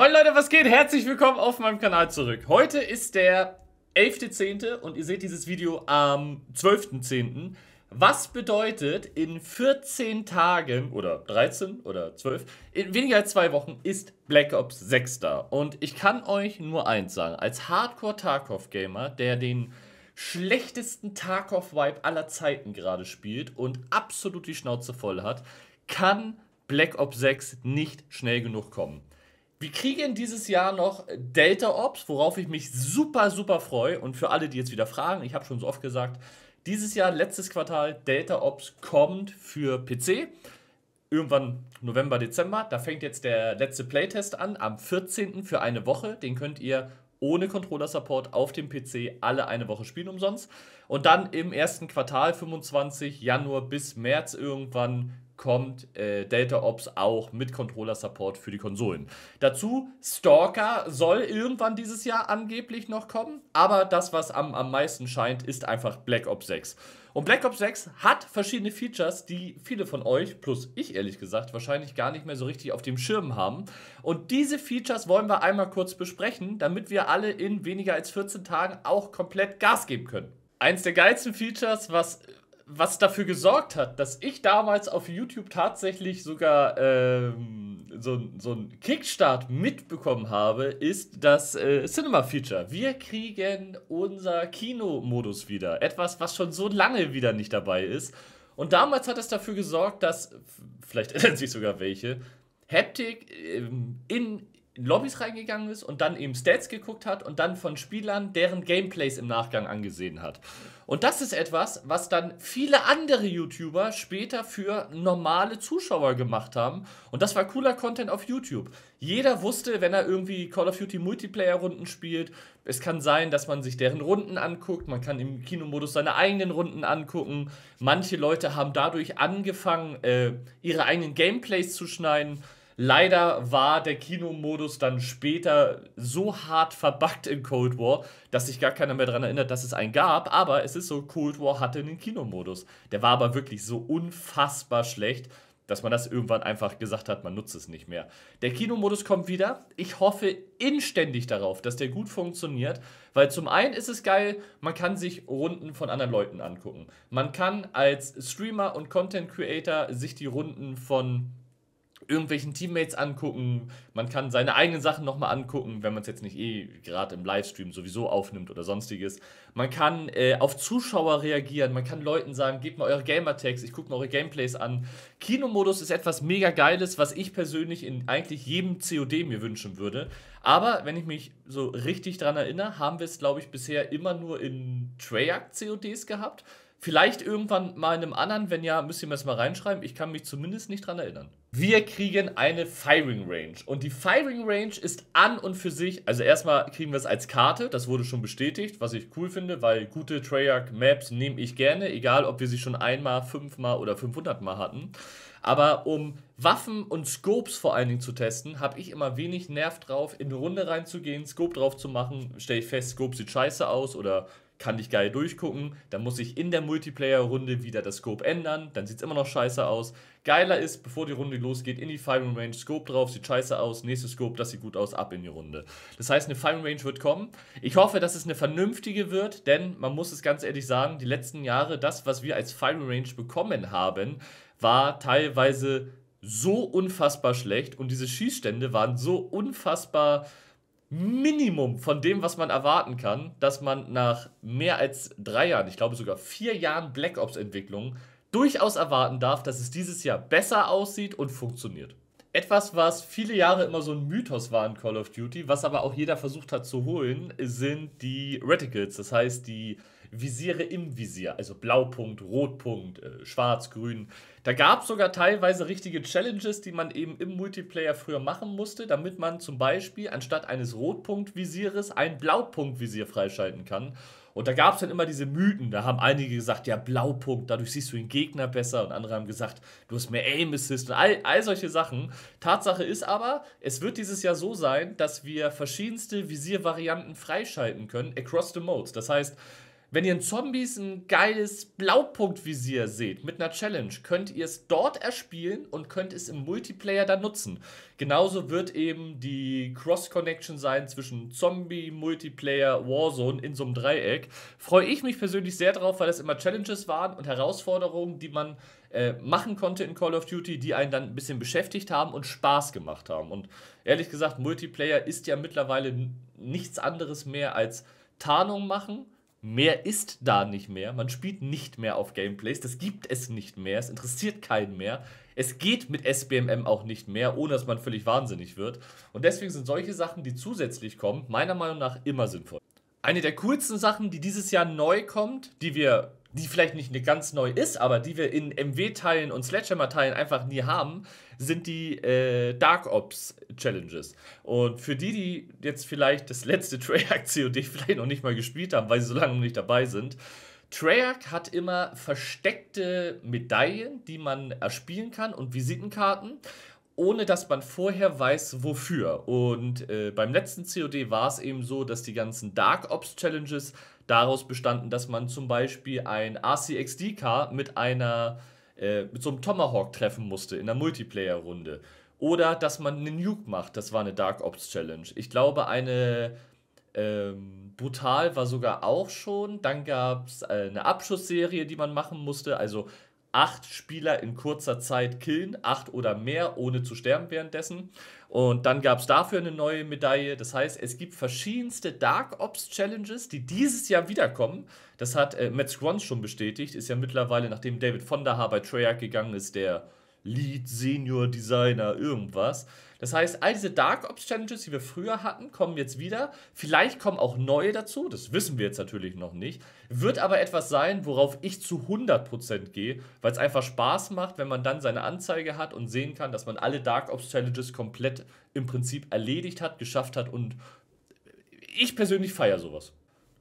Moin Leute, was geht? Herzlich willkommen auf meinem Kanal zurück. Heute ist der 11.10. und ihr seht dieses Video am 12.10. Was bedeutet, in 14 Tagen oder 13 oder 12, in weniger als zwei Wochen ist Black Ops 6 da. Und ich kann euch nur eins sagen, als Hardcore-Tarkov-Gamer, der den schlechtesten Tarkov-Vibe aller Zeiten gerade spielt und absolut die Schnauze voll hat, kann Black Ops 6 nicht schnell genug kommen. Wir kriegen dieses Jahr noch Delta Ops, worauf ich mich super, super freue. Und für alle, die jetzt wieder fragen, ich habe schon so oft gesagt, dieses Jahr, letztes Quartal, Delta Ops kommt für PC. Irgendwann November, Dezember. Da fängt jetzt der letzte Playtest an, am 14. für eine Woche. Den könnt ihr ohne Controller-Support auf dem PC alle eine Woche spielen umsonst. Und dann im ersten Quartal 25, Januar bis März irgendwann kommt äh, Delta Ops auch mit Controller-Support für die Konsolen. Dazu Stalker soll irgendwann dieses Jahr angeblich noch kommen, aber das, was am, am meisten scheint, ist einfach Black Ops 6. Und Black Ops 6 hat verschiedene Features, die viele von euch, plus ich ehrlich gesagt, wahrscheinlich gar nicht mehr so richtig auf dem Schirm haben. Und diese Features wollen wir einmal kurz besprechen, damit wir alle in weniger als 14 Tagen auch komplett Gas geben können. Eins der geilsten Features, was was dafür gesorgt hat, dass ich damals auf YouTube tatsächlich sogar ähm, so, so einen Kickstart mitbekommen habe, ist das äh, Cinema Feature. Wir kriegen unser Kinomodus wieder. Etwas, was schon so lange wieder nicht dabei ist. Und damals hat es dafür gesorgt, dass, vielleicht erinnern sich sogar welche, Haptic ähm, in in Lobbys reingegangen ist und dann eben Stats geguckt hat und dann von Spielern deren Gameplays im Nachgang angesehen hat. Und das ist etwas, was dann viele andere YouTuber später für normale Zuschauer gemacht haben. Und das war cooler Content auf YouTube. Jeder wusste, wenn er irgendwie Call of Duty Multiplayer-Runden spielt, es kann sein, dass man sich deren Runden anguckt, man kann im Kinomodus seine eigenen Runden angucken. Manche Leute haben dadurch angefangen, äh, ihre eigenen Gameplays zu schneiden. Leider war der Kinomodus dann später so hart verbuggt in Cold War, dass sich gar keiner mehr daran erinnert, dass es einen gab. Aber es ist so, Cold War hatte einen Kinomodus. Der war aber wirklich so unfassbar schlecht, dass man das irgendwann einfach gesagt hat, man nutzt es nicht mehr. Der Kinomodus kommt wieder. Ich hoffe inständig darauf, dass der gut funktioniert, weil zum einen ist es geil, man kann sich Runden von anderen Leuten angucken. Man kann als Streamer und Content Creator sich die Runden von irgendwelchen Teammates angucken, man kann seine eigenen Sachen nochmal angucken, wenn man es jetzt nicht eh gerade im Livestream sowieso aufnimmt oder sonstiges. Man kann äh, auf Zuschauer reagieren, man kann Leuten sagen, gebt mal eure Gamertags, ich gucke mir eure Gameplays an. Kinomodus ist etwas mega geiles, was ich persönlich in eigentlich jedem COD mir wünschen würde. Aber wenn ich mich so richtig dran erinnere, haben wir es, glaube ich, bisher immer nur in Treyarch-CODs gehabt. Vielleicht irgendwann mal in einem anderen, wenn ja, müsst ihr mir das mal reinschreiben. Ich kann mich zumindest nicht dran erinnern. Wir kriegen eine Firing Range. Und die Firing Range ist an und für sich, also erstmal kriegen wir es als Karte, das wurde schon bestätigt, was ich cool finde, weil gute Treyarch Maps nehme ich gerne, egal ob wir sie schon einmal, fünfmal oder 500 Mal hatten. Aber um Waffen und Scopes vor allen Dingen zu testen, habe ich immer wenig Nerv drauf, in eine Runde reinzugehen, Scope drauf zu machen. Stelle ich fest, Scope sieht scheiße aus oder kann ich geil durchgucken. Dann muss ich in der Multiplayer-Runde wieder das Scope ändern. Dann sieht es immer noch scheiße aus. Geiler ist, bevor die Runde losgeht, in die Firing Range, Scope drauf, sieht scheiße aus, nächste Scope, das sieht gut aus, ab in die Runde. Das heißt, eine Firing Range wird kommen. Ich hoffe, dass es eine vernünftige wird, denn man muss es ganz ehrlich sagen, die letzten Jahre, das, was wir als Firing Range bekommen haben, war teilweise so unfassbar schlecht und diese Schießstände waren so unfassbar schlecht. Minimum von dem, was man erwarten kann, dass man nach mehr als drei Jahren, ich glaube sogar vier Jahren Black Ops-Entwicklung, durchaus erwarten darf, dass es dieses Jahr besser aussieht und funktioniert. Etwas, was viele Jahre immer so ein Mythos war in Call of Duty, was aber auch jeder versucht hat zu holen, sind die Reticles, das heißt die Visiere im Visier, also Blaupunkt, Rotpunkt, äh, Schwarz, Grün. Da gab es sogar teilweise richtige Challenges, die man eben im Multiplayer früher machen musste, damit man zum Beispiel anstatt eines Rotpunkt-Visieres ein Blaupunkt-Visier freischalten kann. Und da gab es dann immer diese Mythen. Da haben einige gesagt, ja, Blaupunkt, dadurch siehst du den Gegner besser. Und andere haben gesagt, du hast mehr Aim Assist und all, all solche Sachen. Tatsache ist aber, es wird dieses Jahr so sein, dass wir verschiedenste Visiervarianten freischalten können, across the modes. Das heißt, wenn ihr in Zombies ein geiles Blaupunktvisier seht mit einer Challenge, könnt ihr es dort erspielen und könnt es im Multiplayer dann nutzen. Genauso wird eben die Cross-Connection sein zwischen Zombie, Multiplayer, Warzone in so einem Dreieck. Freue ich mich persönlich sehr drauf, weil das immer Challenges waren und Herausforderungen, die man äh, machen konnte in Call of Duty, die einen dann ein bisschen beschäftigt haben und Spaß gemacht haben. Und ehrlich gesagt, Multiplayer ist ja mittlerweile nichts anderes mehr als Tarnung machen Mehr ist da nicht mehr. Man spielt nicht mehr auf Gameplays. Das gibt es nicht mehr. Es interessiert keinen mehr. Es geht mit SBMM auch nicht mehr, ohne dass man völlig wahnsinnig wird. Und deswegen sind solche Sachen, die zusätzlich kommen, meiner Meinung nach immer sinnvoll. Eine der coolsten Sachen, die dieses Jahr neu kommt, die wir die vielleicht nicht eine ganz neu ist, aber die wir in MW-Teilen und Sledgehammer-Teilen einfach nie haben, sind die äh, Dark Ops Challenges. Und für die, die jetzt vielleicht das letzte Treyarch-COD vielleicht noch nicht mal gespielt haben, weil sie so lange noch nicht dabei sind, Treyarch hat immer versteckte Medaillen, die man erspielen kann und Visitenkarten ohne dass man vorher weiß, wofür. Und äh, beim letzten COD war es eben so, dass die ganzen Dark Ops Challenges daraus bestanden, dass man zum Beispiel ein RCXD-Car mit einer äh, mit so einem Tomahawk treffen musste in der Multiplayer-Runde. Oder dass man einen Nuke macht, das war eine Dark Ops Challenge. Ich glaube, eine ähm, Brutal war sogar auch schon. Dann gab es äh, eine Abschussserie, die man machen musste. Also acht Spieler in kurzer Zeit killen, acht oder mehr, ohne zu sterben währenddessen. Und dann gab es dafür eine neue Medaille. Das heißt, es gibt verschiedenste Dark Ops Challenges, die dieses Jahr wiederkommen. Das hat äh, Matt Scrunch schon bestätigt, ist ja mittlerweile, nachdem David von der Haar bei Treyarch gegangen ist, der Lead, Senior, Designer, irgendwas. Das heißt, all diese Dark Ops Challenges, die wir früher hatten, kommen jetzt wieder. Vielleicht kommen auch neue dazu, das wissen wir jetzt natürlich noch nicht. Wird aber etwas sein, worauf ich zu 100% gehe, weil es einfach Spaß macht, wenn man dann seine Anzeige hat und sehen kann, dass man alle Dark Ops Challenges komplett im Prinzip erledigt hat, geschafft hat und ich persönlich feiere sowas.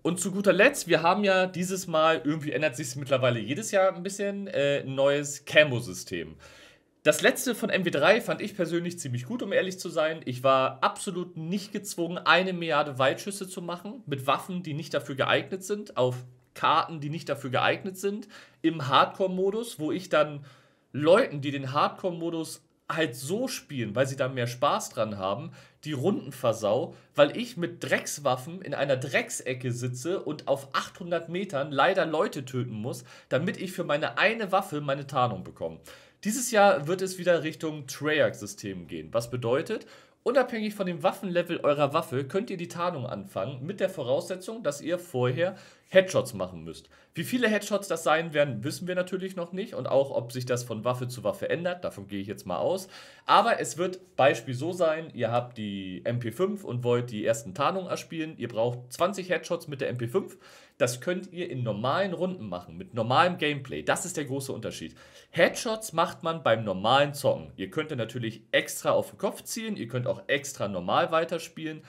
Und zu guter Letzt, wir haben ja dieses Mal, irgendwie ändert sich es mittlerweile jedes Jahr ein bisschen, äh, ein neues Camo-System. Das letzte von MW3 fand ich persönlich ziemlich gut, um ehrlich zu sein. Ich war absolut nicht gezwungen, eine Milliarde Weitschüsse zu machen, mit Waffen, die nicht dafür geeignet sind, auf Karten, die nicht dafür geeignet sind, im Hardcore-Modus, wo ich dann Leuten, die den Hardcore-Modus halt so spielen, weil sie da mehr Spaß dran haben, die Runden versau, weil ich mit Dreckswaffen in einer Drecksecke sitze und auf 800 Metern leider Leute töten muss, damit ich für meine eine Waffe meine Tarnung bekomme. Dieses Jahr wird es wieder Richtung Treyarch-System gehen, was bedeutet, unabhängig von dem Waffenlevel eurer Waffe könnt ihr die Tarnung anfangen, mit der Voraussetzung, dass ihr vorher Headshots machen müsst. Wie viele Headshots das sein werden, wissen wir natürlich noch nicht und auch, ob sich das von Waffe zu Waffe ändert. Davon gehe ich jetzt mal aus. Aber es wird Beispiel so sein: Ihr habt die MP5 und wollt die ersten Tarnungen erspielen. Ihr braucht 20 Headshots mit der MP5. Das könnt ihr in normalen Runden machen, mit normalem Gameplay. Das ist der große Unterschied. Headshots macht man beim normalen Zocken. Ihr könnt natürlich extra auf den Kopf zielen, ihr könnt auch extra normal weiterspielen.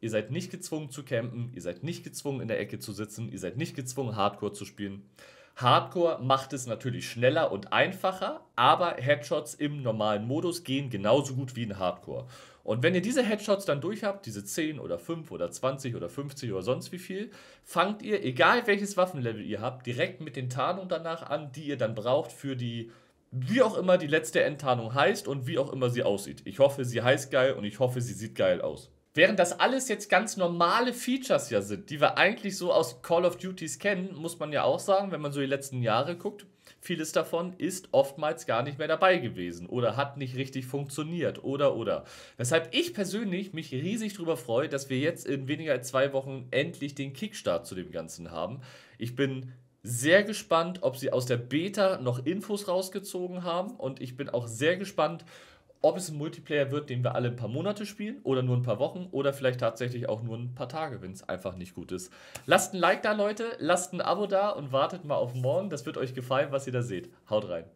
Ihr seid nicht gezwungen zu campen, ihr seid nicht gezwungen in der Ecke zu sitzen, ihr seid nicht gezwungen Hardcore zu spielen. Hardcore macht es natürlich schneller und einfacher, aber Headshots im normalen Modus gehen genauso gut wie in Hardcore. Und wenn ihr diese Headshots dann durch habt, diese 10 oder 5 oder 20 oder 50 oder sonst wie viel, fangt ihr, egal welches Waffenlevel ihr habt, direkt mit den Tarnungen danach an, die ihr dann braucht für die, wie auch immer die letzte Endtarnung heißt und wie auch immer sie aussieht. Ich hoffe, sie heißt geil und ich hoffe, sie sieht geil aus. Während das alles jetzt ganz normale Features ja sind, die wir eigentlich so aus Call of Duties kennen, muss man ja auch sagen, wenn man so die letzten Jahre guckt, vieles davon ist oftmals gar nicht mehr dabei gewesen oder hat nicht richtig funktioniert oder oder. Weshalb ich persönlich mich riesig darüber freue, dass wir jetzt in weniger als zwei Wochen endlich den Kickstart zu dem Ganzen haben. Ich bin sehr gespannt, ob sie aus der Beta noch Infos rausgezogen haben und ich bin auch sehr gespannt, ob es ein Multiplayer wird, den wir alle ein paar Monate spielen oder nur ein paar Wochen oder vielleicht tatsächlich auch nur ein paar Tage, wenn es einfach nicht gut ist. Lasst ein Like da, Leute, lasst ein Abo da und wartet mal auf morgen. Das wird euch gefallen, was ihr da seht. Haut rein.